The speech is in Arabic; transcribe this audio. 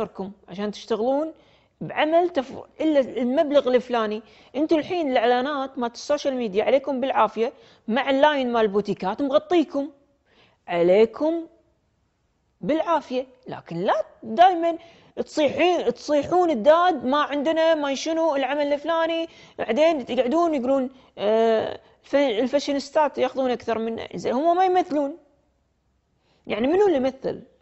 يقصركم عشان تشتغلون بعمل تف... الا المبلغ الفلاني انتم الحين الاعلانات مالت السوشيال ميديا عليكم بالعافيه مع اللاين مال البوتيكات مغطيكم عليكم بالعافيه لكن لا دائما تصيحين تصيحون الداد ما عندنا ما شنو العمل الفلاني بعدين يقعدون يقولون آه الفاشينستات ياخذون اكثر من زين هم ما يمثلون يعني منو اللي يمثل